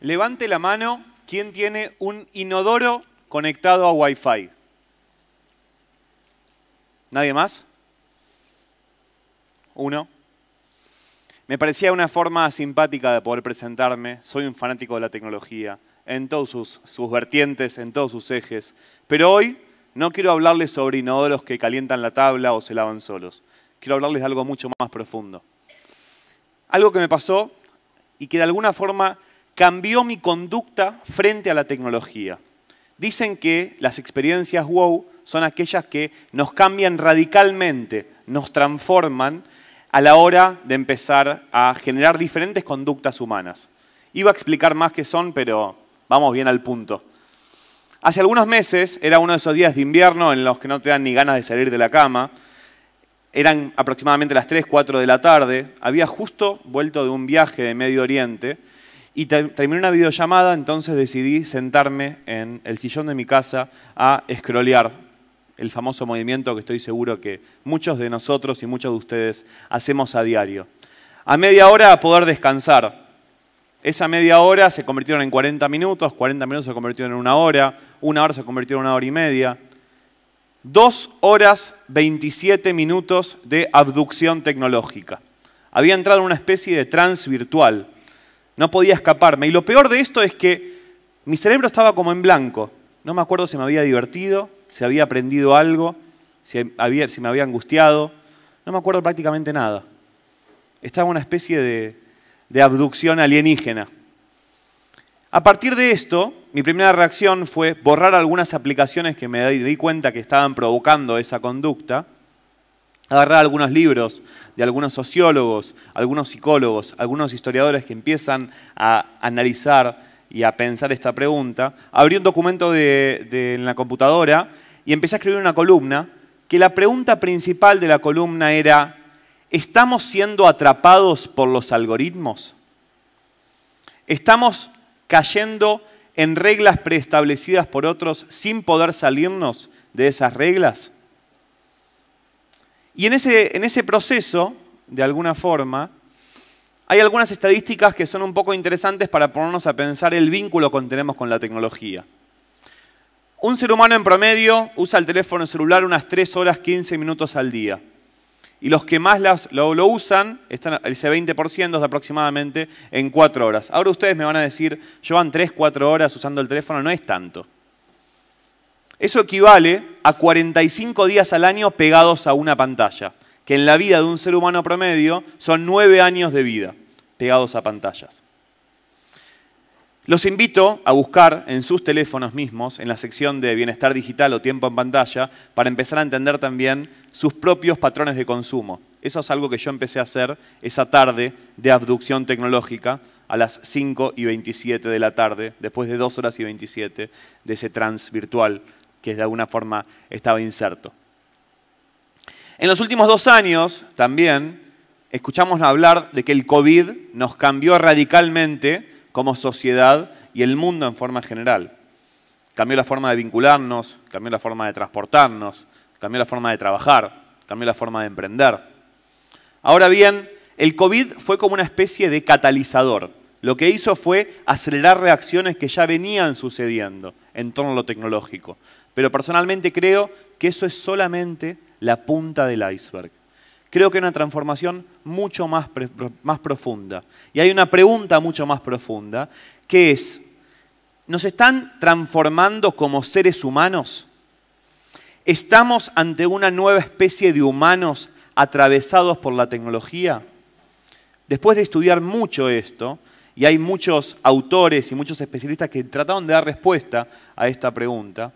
Levante la mano quien tiene un inodoro conectado a Wi-Fi. ¿Nadie más? Uno. Me parecía una forma simpática de poder presentarme. Soy un fanático de la tecnología, en todos sus, sus, vertientes, en todos sus ejes. Pero hoy no quiero hablarles sobre inodoros que calientan la tabla o se lavan solos. Quiero hablarles de algo mucho más profundo. Algo que me pasó y que de alguna forma cambió mi conducta frente a la tecnología. Dicen que las experiencias wow son aquellas que nos cambian radicalmente, nos transforman a la hora de empezar a generar diferentes conductas humanas. Iba a explicar más qué son, pero vamos bien al punto. Hace algunos meses, era uno de esos días de invierno en los que no te dan ni ganas de salir de la cama, eran aproximadamente las 3, 4 de la tarde, había justo vuelto de un viaje de Medio Oriente y terminé una videollamada, entonces decidí sentarme en el sillón de mi casa a escrolear el famoso movimiento que estoy seguro que muchos de nosotros y muchos de ustedes hacemos a diario. A media hora a poder descansar. Esa media hora se convirtieron en 40 minutos, 40 minutos se convirtieron en una hora, una hora se convirtió en una hora y media. Dos horas 27 minutos de abducción tecnológica. Había entrado en una especie de trans virtual no podía escaparme. Y lo peor de esto es que mi cerebro estaba como en blanco. No me acuerdo si me había divertido, si había aprendido algo, si, me había angustiado. No me acuerdo prácticamente nada. Estaba una especie de, de abducción alienígena. A partir de esto, mi primera reacción fue borrar algunas aplicaciones que me di cuenta que estaban provocando esa conducta agarrar algunos libros de algunos sociólogos, algunos psicólogos, algunos historiadores que empiezan a analizar y a pensar esta pregunta, abrí un documento en la computadora y empecé a escribir una columna que la pregunta principal de la columna era, ¿estamos siendo atrapados por los algoritmos? ¿Estamos cayendo en reglas preestablecidas por otros sin poder salirnos de esas reglas? Y en ese, proceso, de alguna forma, hay algunas estadísticas que son un poco interesantes para ponernos a pensar el vínculo que tenemos con la tecnología. Un ser humano en promedio usa el teléfono celular unas 3 horas 15 minutos al día. Y los que más lo, usan, están, ese 20% aproximadamente, en 4 horas. Ahora ustedes me van a decir, yo llevan 3, 4 horas usando el teléfono, no es tanto. Eso equivale a 45 días al año pegados a una pantalla, que en la vida de un ser humano promedio son 9 años de vida pegados a pantallas. Los invito a buscar en sus teléfonos mismos, en la sección de bienestar digital o tiempo en pantalla, para empezar a entender también sus propios patrones de consumo. Eso es algo que yo empecé a hacer esa tarde de abducción tecnológica a las 5 y 27 de la tarde, después de 2 horas y 27 de ese trans virtual que de alguna forma estaba inserto. En los últimos dos años también escuchamos hablar de que el COVID nos cambió radicalmente como sociedad y el mundo en forma general. Cambió la forma de vincularnos, cambió la forma de transportarnos, cambió la forma de trabajar, cambió la forma de emprender. Ahora bien, el COVID fue como una especie de catalizador. Lo que hizo fue acelerar reacciones que ya venían sucediendo en torno a lo tecnológico. Pero personalmente creo que eso es solamente la punta del iceberg. Creo que hay una transformación mucho más, más profunda. Y hay una pregunta mucho más profunda, que es, ¿nos están transformando como seres humanos? ¿Estamos ante una nueva especie de humanos atravesados por la tecnología? Después de estudiar mucho esto, y hay muchos autores y muchos especialistas que trataron de dar respuesta a esta pregunta.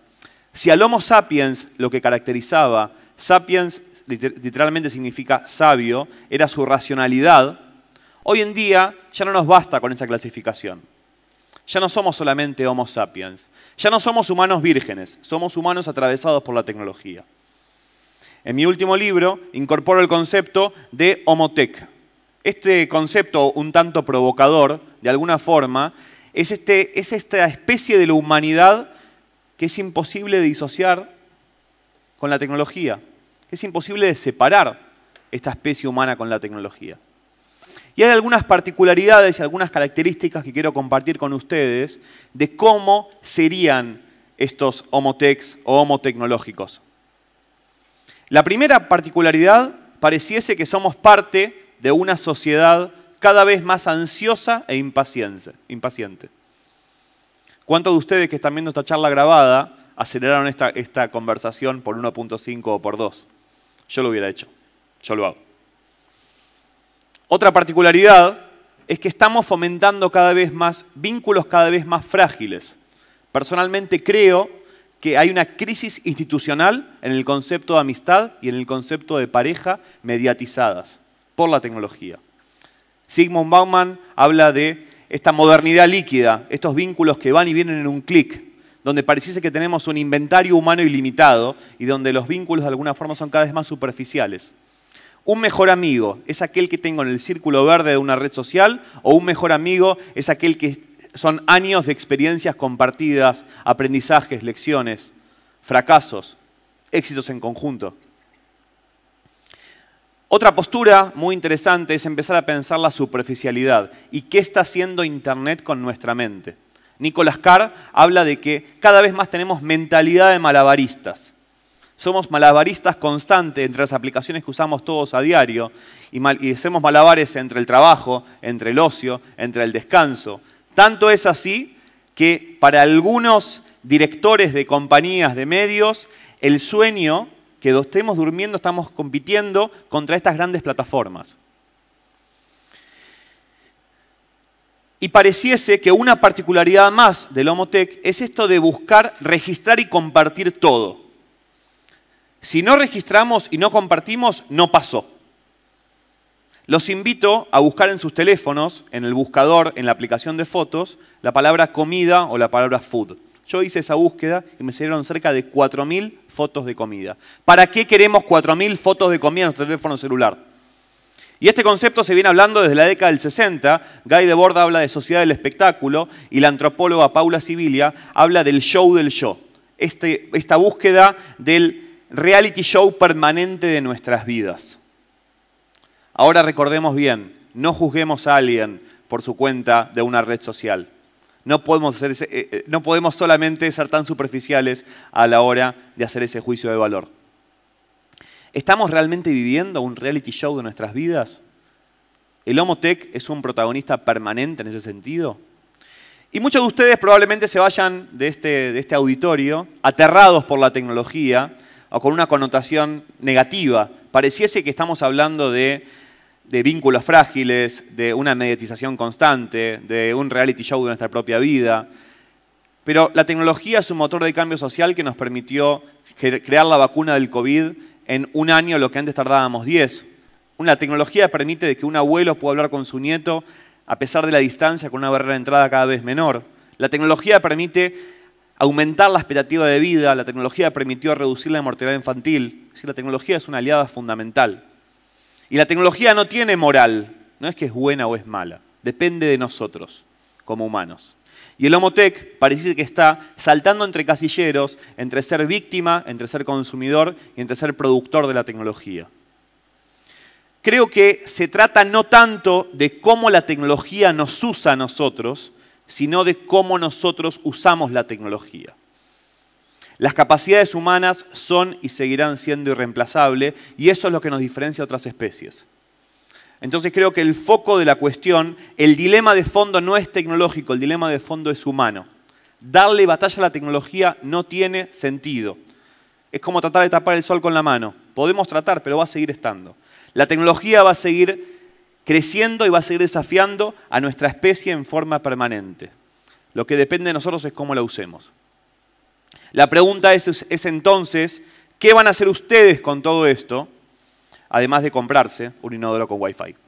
Si al Homo sapiens lo que caracterizaba, sapiens literalmente significa sabio, era su racionalidad, hoy en día ya no nos basta con esa clasificación. Ya no somos solamente Homo sapiens, ya no somos humanos vírgenes, somos humanos atravesados por la tecnología. En mi último libro incorporo el concepto de homotech, este concepto un tanto provocador, de alguna forma, es, este, es esta especie de la humanidad que es imposible de disociar con la tecnología, que es imposible de separar esta especie humana con la tecnología. Y hay algunas particularidades y algunas características que quiero compartir con ustedes de cómo serían estos homotex o homotecnológicos. La primera particularidad pareciese que somos parte de una sociedad cada vez más ansiosa e impaciente. ¿Cuántos de ustedes que están viendo esta charla grabada aceleraron esta, esta conversación por 1.5 o por 2? Yo lo hubiera hecho, yo lo hago. Otra particularidad es que estamos fomentando cada vez más vínculos cada vez más frágiles. Personalmente creo que hay una crisis institucional en el concepto de amistad y en el concepto de pareja mediatizadas por la tecnología. Sigmund Bauman habla de esta modernidad líquida, estos vínculos que van y vienen en un clic, donde pareciese que tenemos un inventario humano ilimitado y donde los vínculos de alguna forma son cada vez más superficiales. Un mejor amigo es aquel que tengo en el círculo verde de una red social o un mejor amigo es aquel que son años de experiencias compartidas, aprendizajes, lecciones, fracasos, éxitos en conjunto. Otra postura muy interesante es empezar a pensar la superficialidad y qué está haciendo Internet con nuestra mente. Nicolás Carr habla de que cada vez más tenemos mentalidad de malabaristas. Somos malabaristas constantes entre las aplicaciones que usamos todos a diario y, y hacemos malabares entre el trabajo, entre el ocio, entre el descanso. Tanto es así que para algunos directores de compañías de medios el sueño que estemos durmiendo estamos compitiendo contra estas grandes plataformas. Y pareciese que una particularidad más del Homotech es esto de buscar registrar y compartir todo. Si no registramos y no compartimos, no pasó. Los invito a buscar en sus teléfonos, en el buscador, en la aplicación de fotos, la palabra comida o la palabra food. Yo hice esa búsqueda y me salieron cerca de 4.000 fotos de comida. ¿Para qué queremos 4.000 fotos de comida en nuestro teléfono celular? Y este concepto se viene hablando desde la década del 60. Guy Debord habla de sociedad del espectáculo y la antropóloga Paula Sibilia habla del show del show. Este, esta búsqueda del reality show permanente de nuestras vidas. Ahora recordemos bien, no juzguemos a alguien por su cuenta de una red social. No podemos, eh, eh, no podemos solamente ser tan superficiales a la hora de hacer ese juicio de valor. ¿Estamos realmente viviendo un reality show de nuestras vidas? ¿El Homotech es un protagonista permanente en ese sentido? Y muchos de ustedes probablemente se vayan de este, de este auditorio aterrados por la tecnología o con una connotación negativa. Pareciese que estamos hablando de de vínculos frágiles, de una mediatización constante, de un reality show de nuestra propia vida. Pero la tecnología es un motor de cambio social que nos permitió crear la vacuna del COVID en un año, lo que antes tardábamos 10. La tecnología permite que un abuelo pueda hablar con su nieto a pesar de la distancia con una barrera de entrada cada vez menor. La tecnología permite aumentar la expectativa de vida, la tecnología permitió reducir la mortalidad infantil. Es decir, la tecnología es una aliada fundamental. Y la tecnología no tiene moral, no es que es buena o es mala, depende de nosotros como humanos. Y el Homotec parece que está saltando entre casilleros, entre ser víctima, entre ser consumidor y entre ser productor de la tecnología. Creo que se trata no tanto de cómo la tecnología nos usa a nosotros, sino de cómo nosotros usamos la tecnología. Las capacidades humanas son y seguirán siendo irreemplazables y eso es lo que nos diferencia a otras especies. Entonces creo que el foco de la cuestión, el dilema de fondo no es tecnológico, el dilema de fondo es humano. Darle batalla a la tecnología no tiene sentido. Es como tratar de tapar el sol con la mano. Podemos tratar, pero va a seguir estando. La tecnología va a seguir creciendo y va a seguir desafiando a nuestra especie en forma permanente. Lo que depende de nosotros es cómo la usemos. La pregunta es, entonces, ¿qué van a hacer ustedes con todo esto? Además de comprarse un inodoro con Wi-Fi.